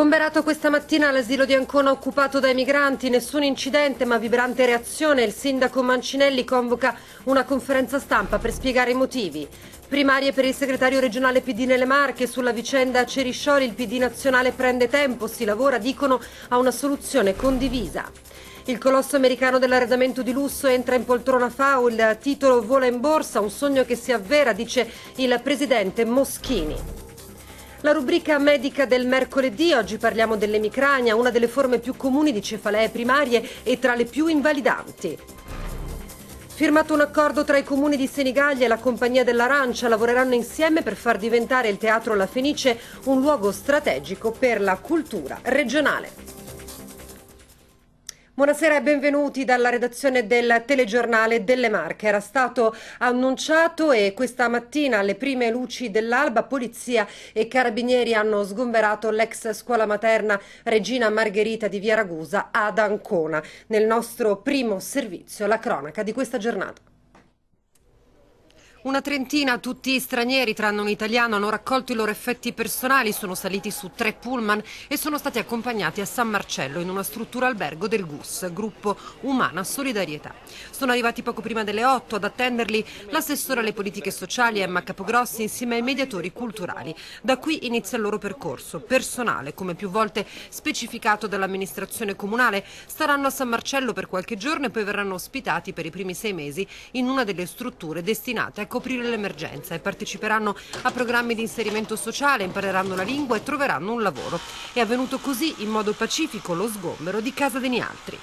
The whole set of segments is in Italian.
Sgomberato questa mattina l'asilo di Ancona occupato dai migranti, nessun incidente ma vibrante reazione, il sindaco Mancinelli convoca una conferenza stampa per spiegare i motivi. Primarie per il segretario regionale PD nelle Marche, sulla vicenda Ceriscioli il PD nazionale prende tempo, si lavora, dicono, a una soluzione condivisa. Il colosso americano dell'arredamento di lusso entra in poltrona FAO, il titolo vola in borsa, un sogno che si avvera, dice il presidente Moschini. La rubrica medica del mercoledì, oggi parliamo dell'emicrania, una delle forme più comuni di cefalee primarie e tra le più invalidanti. Firmato un accordo tra i comuni di Senigallia e la Compagnia dell'Arancia, lavoreranno insieme per far diventare il Teatro La Fenice un luogo strategico per la cultura regionale. Buonasera e benvenuti dalla redazione del telegiornale delle Marche. Era stato annunciato e questa mattina alle prime luci dell'alba polizia e carabinieri hanno sgomberato l'ex scuola materna Regina Margherita di Via Ragusa ad Ancona. Nel nostro primo servizio la cronaca di questa giornata. Una trentina, tutti stranieri tranne un italiano, hanno raccolto i loro effetti personali, sono saliti su tre pullman e sono stati accompagnati a San Marcello in una struttura albergo del GUS, gruppo Umana Solidarietà. Sono arrivati poco prima delle otto ad attenderli l'assessore alle politiche sociali Emma Capogrossi insieme ai mediatori culturali. Da qui inizia il loro percorso personale, come più volte specificato dall'amministrazione comunale. Staranno a San Marcello per qualche giorno e poi verranno ospitati per i primi sei mesi in una delle strutture destinate a coprire l'emergenza e parteciperanno a programmi di inserimento sociale, impareranno la lingua e troveranno un lavoro. È avvenuto così in modo pacifico lo sgombero di Casa degli Altri.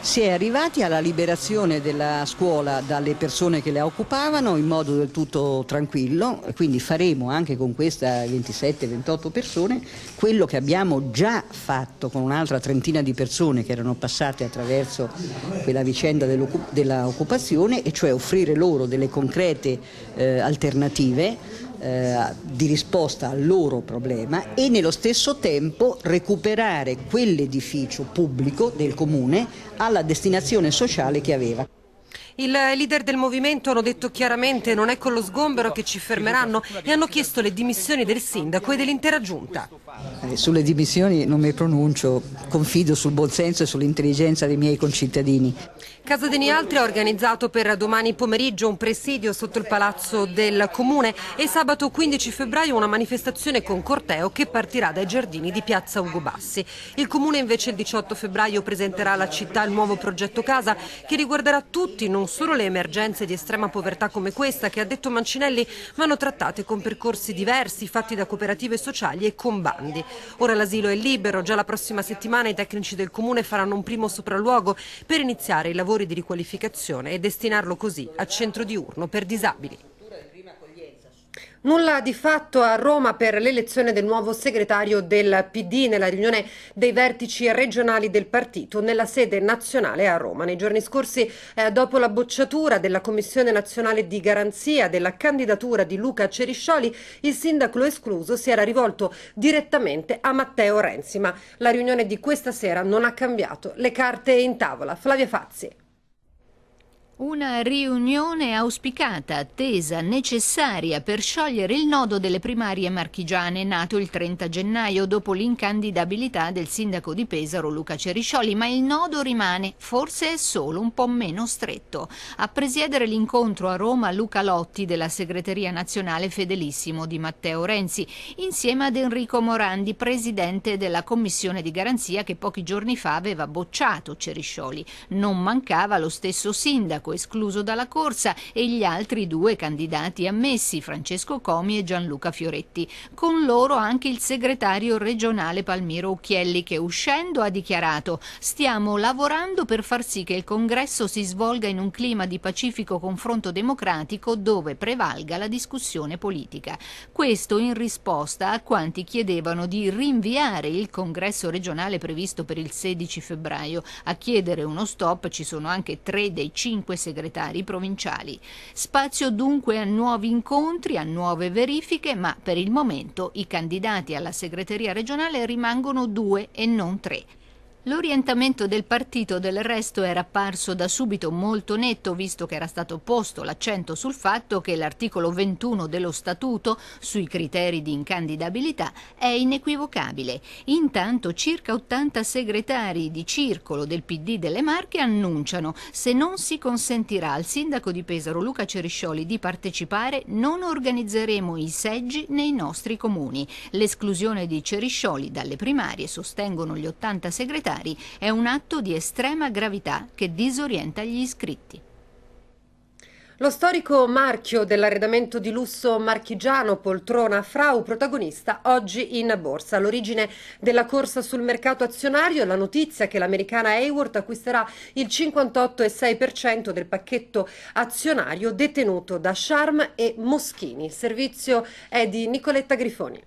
Si è arrivati alla liberazione della scuola dalle persone che la occupavano in modo del tutto tranquillo, quindi faremo anche con queste 27-28 persone quello che abbiamo già fatto con un'altra trentina di persone che erano passate attraverso quella vicenda dell'occupazione, e cioè offrire loro delle concrete eh, alternative eh, di risposta al loro problema e nello stesso tempo recuperare quell'edificio pubblico del comune alla destinazione sociale che aveva. Il leader del movimento hanno detto chiaramente non è con lo sgombero che ci fermeranno e hanno chiesto le dimissioni del sindaco e dell'intera giunta. Eh, sulle dimissioni non mi pronuncio, confido sul buon senso e sull'intelligenza dei miei concittadini. Casa Deni Altri ha organizzato per domani pomeriggio un presidio sotto il palazzo del comune e sabato 15 febbraio una manifestazione con corteo che partirà dai giardini di piazza Ugo Bassi. Il comune invece il 18 febbraio presenterà alla città il nuovo progetto casa che riguarderà tutti, non solo le emergenze di estrema povertà come questa che ha detto Mancinelli vanno trattate con percorsi diversi fatti da cooperative sociali e con bandi. Ora l'asilo è libero, già la prossima settimana i tecnici del comune faranno un primo sopralluogo per iniziare i lavori lavori di riqualificazione e destinarlo così a centro diurno per disabili. Nulla di fatto a Roma per l'elezione del nuovo segretario del PD nella riunione dei vertici regionali del partito nella sede nazionale a Roma. Nei giorni scorsi, eh, dopo la bocciatura della Commissione nazionale di garanzia della candidatura di Luca Ceriscioli, il sindaco escluso si era rivolto direttamente a Matteo Renzi, ma la riunione di questa sera non ha cambiato le carte in tavola. Flavia Fazzi. Una riunione auspicata, attesa, necessaria per sciogliere il nodo delle primarie marchigiane nato il 30 gennaio dopo l'incandidabilità del sindaco di Pesaro Luca Ceriscioli, ma il nodo rimane forse è solo un po' meno stretto. A presiedere l'incontro a Roma Luca Lotti della segreteria nazionale fedelissimo di Matteo Renzi, insieme ad Enrico Morandi, presidente della commissione di garanzia che pochi giorni fa aveva bocciato Ceriscioli. Non mancava lo stesso sindaco Marco, escluso dalla corsa, e gli altri due candidati ammessi, Francesco Comi e Gianluca Fioretti. Con loro anche il segretario regionale Palmiro Ucchielli che uscendo ha dichiarato «Stiamo lavorando per far sì che il congresso si svolga in un clima di pacifico confronto democratico dove prevalga la discussione politica». Questo in risposta a quanti chiedevano di rinviare il congresso regionale previsto per il 16 febbraio. A chiedere uno stop ci sono anche tre dei cinque segretari provinciali. Spazio dunque a nuovi incontri, a nuove verifiche, ma per il momento i candidati alla segreteria regionale rimangono due e non tre. L'orientamento del partito del resto era apparso da subito molto netto, visto che era stato posto l'accento sul fatto che l'articolo 21 dello Statuto sui criteri di incandidabilità è inequivocabile. Intanto circa 80 segretari di circolo del PD delle Marche annunciano se non si consentirà al sindaco di Pesaro Luca Ceriscioli di partecipare non organizzeremo i seggi nei nostri comuni. L'esclusione di Ceriscioli dalle primarie sostengono gli 80 segretari parlamentari è un atto di estrema gravità che disorienta gli iscritti. Lo storico marchio dell'arredamento di lusso marchigiano Poltrona Frau, protagonista oggi in borsa. L'origine della corsa sul mercato azionario è la notizia che l'americana Hayward acquisterà il 58,6% del pacchetto azionario detenuto da Sharm e Moschini. Il servizio è di Nicoletta Grifoni.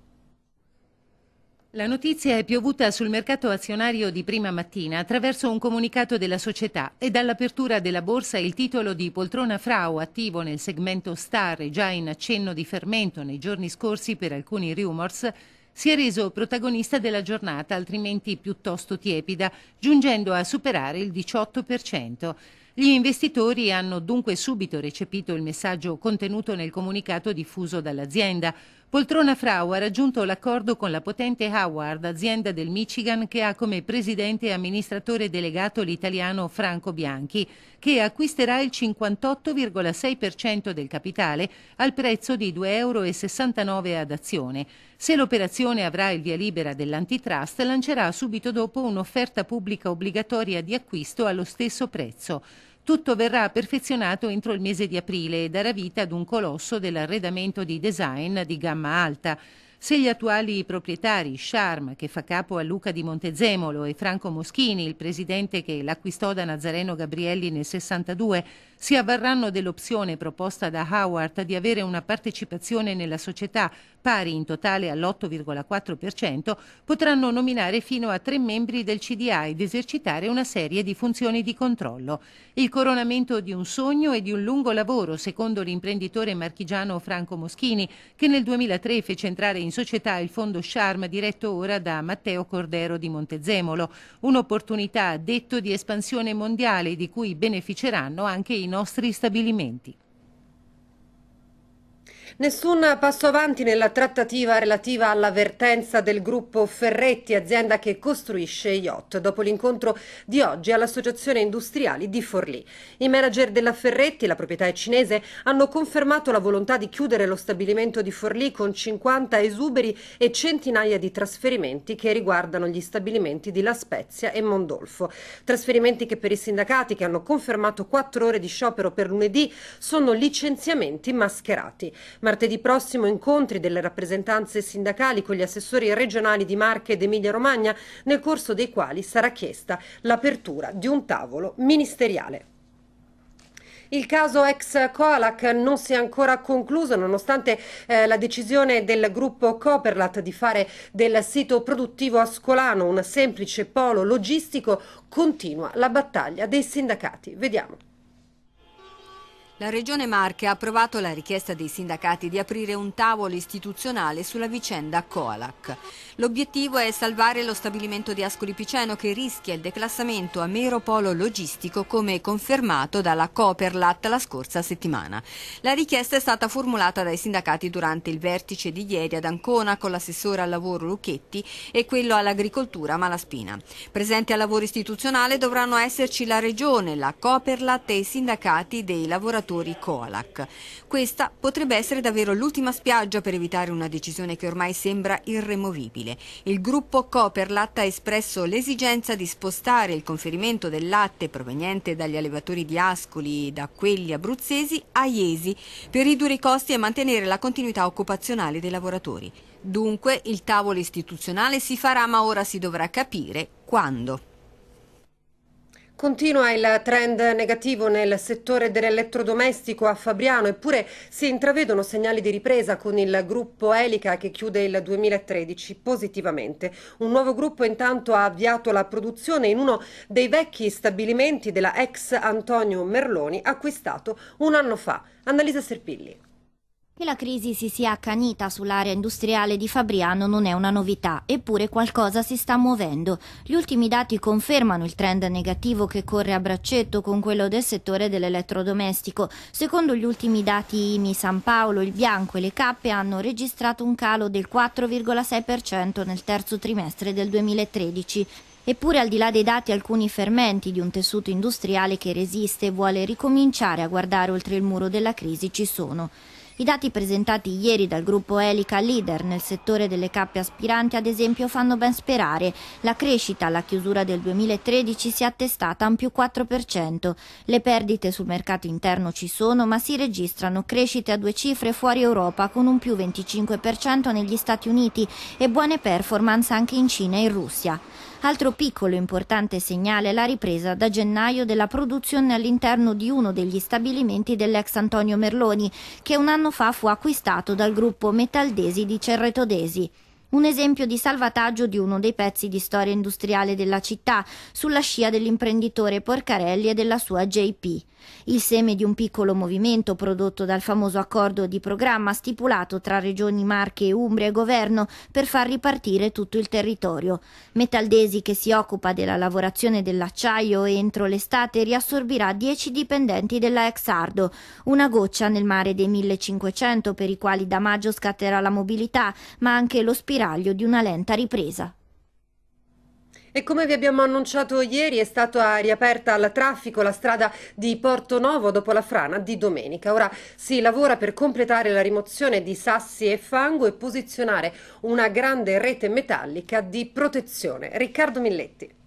La notizia è piovuta sul mercato azionario di prima mattina attraverso un comunicato della società e dall'apertura della borsa il titolo di Poltrona Frau attivo nel segmento Star e già in accenno di fermento nei giorni scorsi per alcuni rumors si è reso protagonista della giornata altrimenti piuttosto tiepida giungendo a superare il 18%. Gli investitori hanno dunque subito recepito il messaggio contenuto nel comunicato diffuso dall'azienda Poltrona Frau ha raggiunto l'accordo con la potente Howard, azienda del Michigan che ha come presidente e amministratore delegato l'italiano Franco Bianchi, che acquisterà il 58,6% del capitale al prezzo di 2,69 euro ad azione. Se l'operazione avrà il via libera dell'antitrust, lancerà subito dopo un'offerta pubblica obbligatoria di acquisto allo stesso prezzo. Tutto verrà perfezionato entro il mese di aprile e darà vita ad un colosso dell'arredamento di design di gamma alta. Se gli attuali proprietari, Charm, che fa capo a Luca di Montezemolo, e Franco Moschini, il presidente che l'acquistò da Nazareno Gabrielli nel 62, si avvarranno dell'opzione proposta da Howard di avere una partecipazione nella società pari in totale all'8,4%, potranno nominare fino a tre membri del CDA ed esercitare una serie di funzioni di controllo. Il coronamento di un sogno e di un lungo lavoro, secondo l'imprenditore marchigiano Franco Moschini, che nel 2003 fece entrare in società il fondo Charm diretto ora da Matteo Cordero di Montezemolo, un'opportunità detto di espansione mondiale di cui beneficeranno anche i nostri stabilimenti. Nessun passo avanti nella trattativa relativa all'avvertenza del gruppo Ferretti, azienda che costruisce yacht, dopo l'incontro di oggi all'Associazione Industriali di Forlì. I manager della Ferretti, la proprietà è cinese, hanno confermato la volontà di chiudere lo stabilimento di Forlì con 50 esuberi e centinaia di trasferimenti che riguardano gli stabilimenti di La Spezia e Mondolfo. Trasferimenti che per i sindacati, che hanno confermato 4 ore di sciopero per lunedì, sono licenziamenti mascherati. Martedì prossimo incontri delle rappresentanze sindacali con gli assessori regionali di Marche ed Emilia-Romagna, nel corso dei quali sarà chiesta l'apertura di un tavolo ministeriale. Il caso ex Coalac non si è ancora concluso nonostante eh, la decisione del gruppo Coperlat di fare del sito produttivo ascolano un semplice polo logistico continua la battaglia dei sindacati. Vediamo. La Regione Marche ha approvato la richiesta dei sindacati di aprire un tavolo istituzionale sulla vicenda Coalac. L'obiettivo è salvare lo stabilimento di Ascoli Piceno che rischia il declassamento a mero polo logistico come confermato dalla Coperlat la scorsa settimana. La richiesta è stata formulata dai sindacati durante il vertice di ieri ad Ancona con l'assessore al lavoro Lucchetti e quello all'agricoltura Malaspina. Presenti al lavoro istituzionale dovranno esserci la Regione, la Coperlat e i sindacati dei lavoratori lavoratori Coalac. Questa potrebbe essere davvero l'ultima spiaggia per evitare una decisione che ormai sembra irremovibile. Il gruppo Coperlat ha espresso l'esigenza di spostare il conferimento del latte proveniente dagli allevatori di Ascoli e da quelli abruzzesi a Iesi per ridurre i costi e mantenere la continuità occupazionale dei lavoratori. Dunque il tavolo istituzionale si farà ma ora si dovrà capire quando. Continua il trend negativo nel settore dell'elettrodomestico a Fabriano, eppure si intravedono segnali di ripresa con il gruppo Elica che chiude il 2013 positivamente. Un nuovo gruppo intanto ha avviato la produzione in uno dei vecchi stabilimenti della ex Antonio Merloni acquistato un anno fa. Annalisa Serpilli. Che la crisi si sia accanita sull'area industriale di Fabriano non è una novità, eppure qualcosa si sta muovendo. Gli ultimi dati confermano il trend negativo che corre a braccetto con quello del settore dell'elettrodomestico. Secondo gli ultimi dati IMI San Paolo, il bianco e le cappe hanno registrato un calo del 4,6% nel terzo trimestre del 2013. Eppure al di là dei dati alcuni fermenti di un tessuto industriale che resiste e vuole ricominciare a guardare oltre il muro della crisi ci sono. I dati presentati ieri dal gruppo Elica Leader nel settore delle cappe aspiranti ad esempio fanno ben sperare. La crescita alla chiusura del 2013 si è attestata a un più 4%. Le perdite sul mercato interno ci sono ma si registrano crescite a due cifre fuori Europa con un più 25% negli Stati Uniti e buone performance anche in Cina e in Russia. Altro piccolo e importante segnale è la ripresa da gennaio della produzione all'interno di uno degli stabilimenti dell'ex Antonio Merloni, che un anno fa fu acquistato dal gruppo Metaldesi di Cerretodesi un esempio di salvataggio di uno dei pezzi di storia industriale della città, sulla scia dell'imprenditore Porcarelli e della sua JP il seme di un piccolo movimento prodotto dal famoso accordo di programma stipulato tra regioni Marche, Umbria e governo per far ripartire tutto il territorio. Metaldesi che si occupa della lavorazione dell'acciaio entro l'estate riassorbirà 10 dipendenti della ex Ardo, una goccia nel mare dei 1500 per i quali da maggio scatterà la mobilità, ma anche lo spiraglio di una lenta ripresa. E come vi abbiamo annunciato ieri è stata ah, riaperta al traffico la strada di Porto Novo dopo la frana di domenica. Ora si lavora per completare la rimozione di sassi e fango e posizionare una grande rete metallica di protezione. Riccardo Milletti.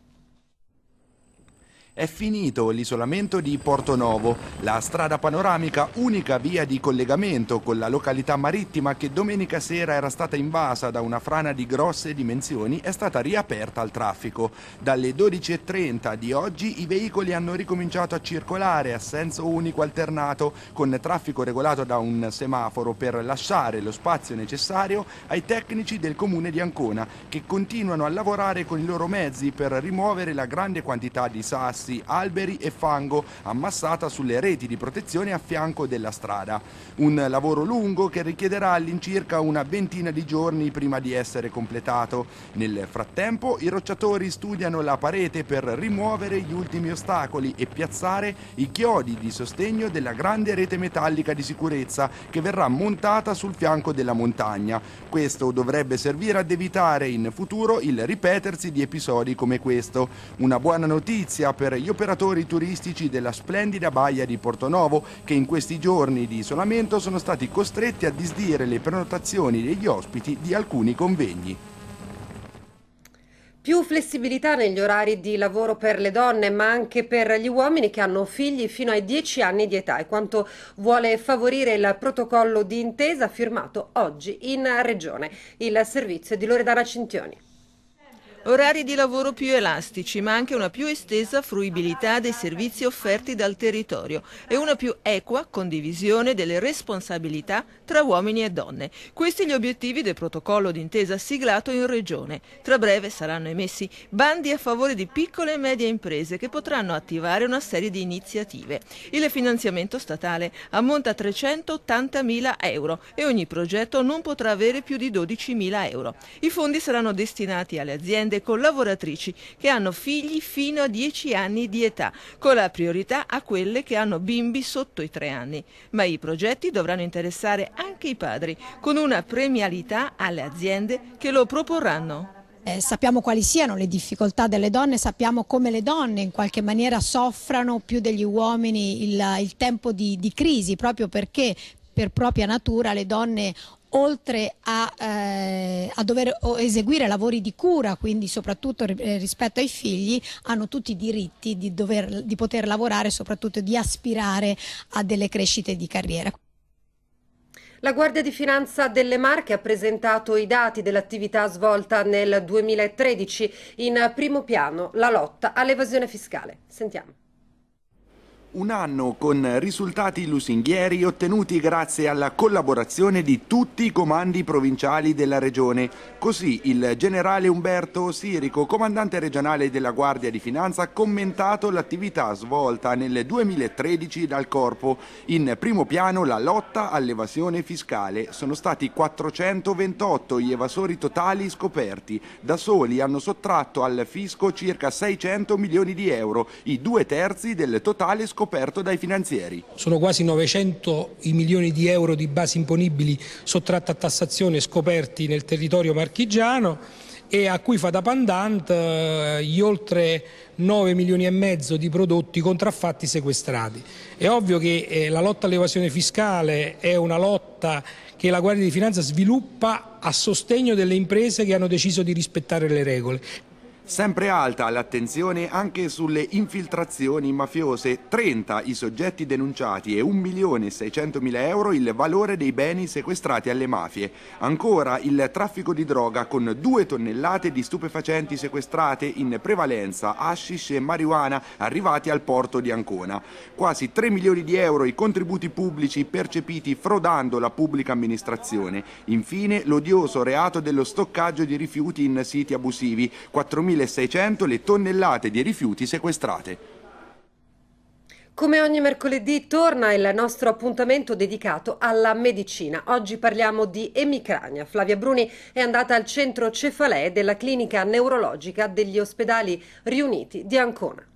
È finito l'isolamento di Portonovo, la strada panoramica unica via di collegamento con la località marittima che domenica sera era stata invasa da una frana di grosse dimensioni è stata riaperta al traffico. Dalle 12.30 di oggi i veicoli hanno ricominciato a circolare a senso unico alternato con traffico regolato da un semaforo per lasciare lo spazio necessario ai tecnici del comune di Ancona che continuano a lavorare con i loro mezzi per rimuovere la grande quantità di sassi rossi, alberi e fango ammassata sulle reti di protezione a fianco della strada. Un lavoro lungo che richiederà all'incirca una ventina di giorni prima di essere completato. Nel frattempo i rocciatori studiano la parete per rimuovere gli ultimi ostacoli e piazzare i chiodi di sostegno della grande rete metallica di sicurezza che verrà montata sul fianco della montagna. Questo dovrebbe servire ad evitare in futuro il ripetersi di episodi come questo. Una buona notizia per per gli operatori turistici della splendida baia di Portonovo che in questi giorni di isolamento sono stati costretti a disdire le prenotazioni degli ospiti di alcuni convegni. Più flessibilità negli orari di lavoro per le donne, ma anche per gli uomini che hanno figli fino ai 10 anni di età, e quanto vuole favorire il protocollo di intesa firmato oggi in Regione. Il servizio di Loredana Cintioni. Orari di lavoro più elastici, ma anche una più estesa fruibilità dei servizi offerti dal territorio e una più equa condivisione delle responsabilità tra uomini e donne. Questi gli obiettivi del protocollo d'intesa siglato in Regione. Tra breve saranno emessi bandi a favore di piccole e medie imprese che potranno attivare una serie di iniziative. Il finanziamento statale ammonta a 380.000 euro e ogni progetto non potrà avere più di 12.000 euro. I fondi saranno destinati alle aziende aziende collaboratrici che hanno figli fino a 10 anni di età, con la priorità a quelle che hanno bimbi sotto i 3 anni. Ma i progetti dovranno interessare anche i padri, con una premialità alle aziende che lo proporranno. Eh, sappiamo quali siano le difficoltà delle donne, sappiamo come le donne in qualche maniera soffrano più degli uomini il, il tempo di, di crisi, proprio perché per propria natura le donne oltre a, eh, a, dover eseguire lavori di cura, quindi soprattutto eh, rispetto ai figli, hanno tutti i diritti di, dover, di poter lavorare e soprattutto di aspirare a delle crescite di carriera. La Guardia di Finanza delle Marche ha presentato i dati dell'attività svolta nel 2013 in primo piano la lotta all'evasione fiscale. Sentiamo. Un anno con risultati lusinghieri ottenuti grazie alla collaborazione di tutti i comandi provinciali della regione. Così il generale Umberto Sirico, comandante regionale della Guardia di Finanza, ha commentato l'attività svolta nel 2013 dal Corpo. In primo piano la lotta all'evasione fiscale. Sono stati 428 gli evasori totali scoperti. Da soli hanno sottratto al fisco circa 600 milioni di euro, i due terzi del totale scoperto scoperto dai finanzieri. Sono quasi 900 i milioni di euro di basi imponibili sottratte a tassazione scoperti nel territorio marchigiano e a cui fa da pandant eh, gli oltre 9 milioni e mezzo di prodotti contraffatti sequestrati. È ovvio che eh, la lotta all'evasione fiscale è una lotta che la Guardia di Finanza sviluppa a sostegno delle imprese che hanno deciso di rispettare le regole. Sempre alta l'attenzione anche sulle infiltrazioni mafiose, 30 i soggetti denunciati e 1.600.000 euro il valore dei beni sequestrati alle mafie. Ancora il traffico di droga con 2 tonnellate di stupefacenti sequestrate in prevalenza hashish e marijuana arrivati al porto di Ancona. Quasi 3 milioni di euro i contributi pubblici percepiti frodando la pubblica amministrazione. Infine l'odioso reato dello stoccaggio di rifiuti in siti abusivi, 4.000 2.600 le tonnellate di rifiuti sequestrate. Come ogni mercoledì torna il nostro appuntamento dedicato alla medicina. Oggi parliamo di emicrania. Flavia Bruni è andata al centro cefalee della clinica neurologica degli ospedali riuniti di Ancona.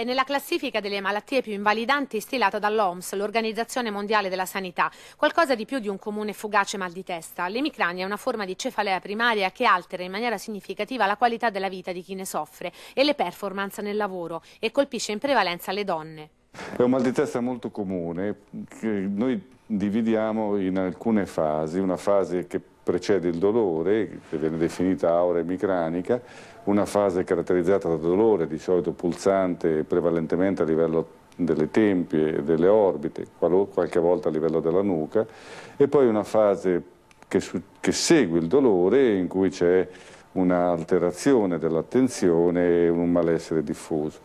è nella classifica delle malattie più invalidanti stilata dall'OMS, l'Organizzazione Mondiale della Sanità, qualcosa di più di un comune fugace mal di testa. L'emicrania è una forma di cefalea primaria che altera in maniera significativa la qualità della vita di chi ne soffre e le performance nel lavoro e colpisce in prevalenza le donne. È un mal di testa molto comune, che noi dividiamo in alcune fasi, una fase che precede il dolore, che viene definita aura emicranica, una fase caratterizzata da dolore, di solito pulsante prevalentemente a livello delle tempie e delle orbite, qualche volta a livello della nuca, e poi una fase che, su, che segue il dolore in cui c'è un'alterazione dell'attenzione e un malessere diffuso.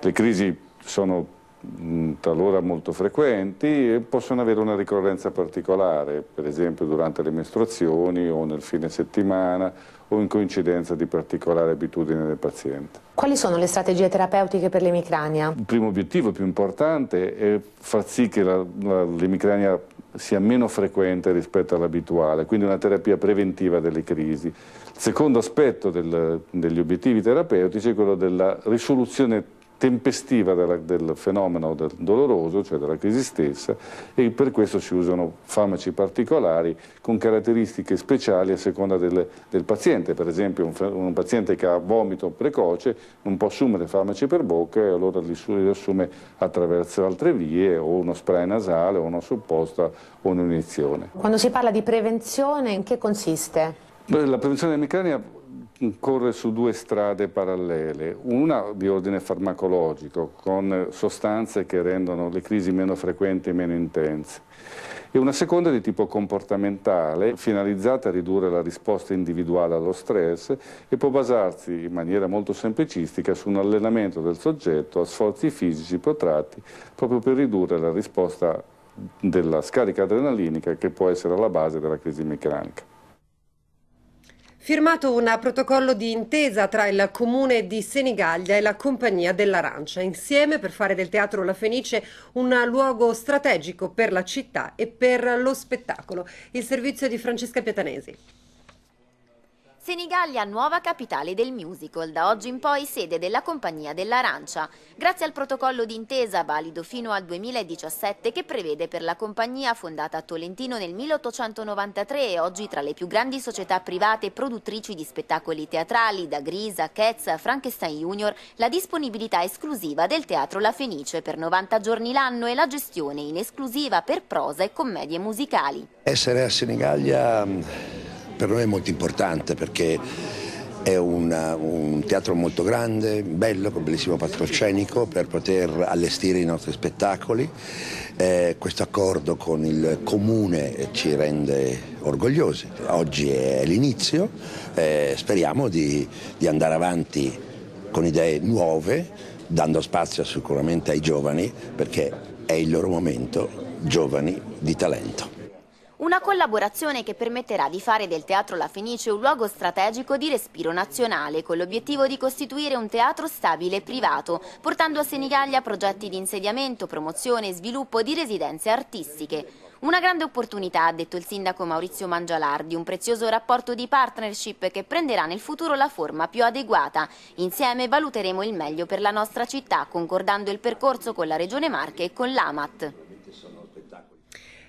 Le crisi sono Mm, talora molto frequenti e possono avere una ricorrenza particolare, per esempio durante le mestruazioni o nel fine settimana o in coincidenza di particolare abitudine del paziente. Quali sono le strategie terapeutiche per l'emicrania? Il primo obiettivo più importante è far sì che l'emicrania sia meno frequente rispetto all'abituale, quindi una terapia preventiva delle crisi. Il secondo aspetto del, degli obiettivi terapeutici è quello della risoluzione tempestiva della, del fenomeno del doloroso, cioè della crisi stessa, e per questo si usano farmaci particolari con caratteristiche speciali a seconda del, del paziente. Per esempio un, un, paziente che ha vomito precoce non può assumere farmaci per bocca e allora li, li assume attraverso altre vie o uno spray nasale o una supposta o un'iniezione. Quando si parla di prevenzione in che consiste? La prevenzione della micrania corre su due strade parallele, una di ordine farmacologico, con sostanze che rendono le crisi meno frequenti e meno intense, e una seconda di tipo comportamentale, finalizzata a ridurre la risposta individuale allo stress e può basarsi in maniera molto semplicistica su un allenamento del soggetto a sforzi fisici protratti proprio per ridurre la risposta della scarica adrenalinica che può essere alla base della crisi meccanica firmato un protocollo di intesa tra il comune di Senigallia e la compagnia dell'Arancia, insieme per fare del teatro La Fenice un luogo strategico per la città e per lo spettacolo. Il servizio di Francesca Pietanesi. Senigallia, nuova capitale del musical, da oggi in poi sede della Compagnia dell'Arancia. Grazie al protocollo d'intesa valido fino al 2017 che prevede per la compagnia fondata a Tolentino nel 1893 e oggi tra le più grandi società private produttrici di spettacoli teatrali da Grisa, Chezza, Frankenstein Junior, la disponibilità esclusiva del Teatro La Fenice per 90 giorni l'anno e la gestione in esclusiva per prosa e commedie musicali. Essere a Senigallia per noi è molto importante perché è una, un teatro molto grande, bello, con bellissimo patroscenico per poter allestire i nostri spettacoli. Eh, questo accordo con il comune ci rende orgogliosi. Oggi è l'inizio, eh, speriamo di, di andare avanti con idee nuove, dando spazio sicuramente ai giovani perché è il loro momento, giovani di talento. Una collaborazione che permetterà di fare del Teatro La Fenice un luogo strategico di respiro nazionale, con l'obiettivo di costituire un teatro stabile e privato, portando a Senigallia progetti di insediamento, promozione e sviluppo di residenze artistiche. Una grande opportunità, ha detto il sindaco Maurizio Mangialardi, un prezioso rapporto di partnership che prenderà nel futuro la forma più adeguata. Insieme valuteremo il meglio per la nostra città, concordando il percorso con la Regione Marche e con l'AMAT.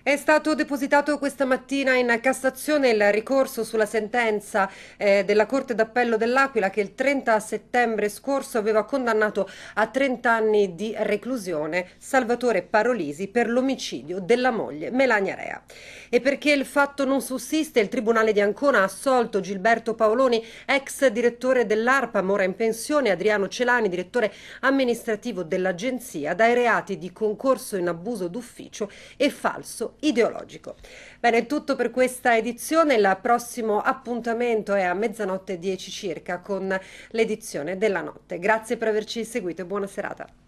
È stato depositato questa mattina in Cassazione il ricorso sulla sentenza eh, della Corte d'Appello dell'Aquila che il 30 settembre scorso aveva condannato a 30 anni di reclusione Salvatore Parolisi per l'omicidio della moglie Melania Rea. E perché il fatto non sussiste, il Tribunale di Ancona ha assolto Gilberto Paoloni, ex direttore dell'ARPA, ora in pensione, Adriano Celani, direttore amministrativo dell'Agenzia, dai reati di concorso in abuso d'ufficio e falso ideologico. Bene, è tutto per questa edizione, il prossimo appuntamento è a mezzanotte 10 circa con l'edizione della notte. Grazie per averci seguito e buona serata.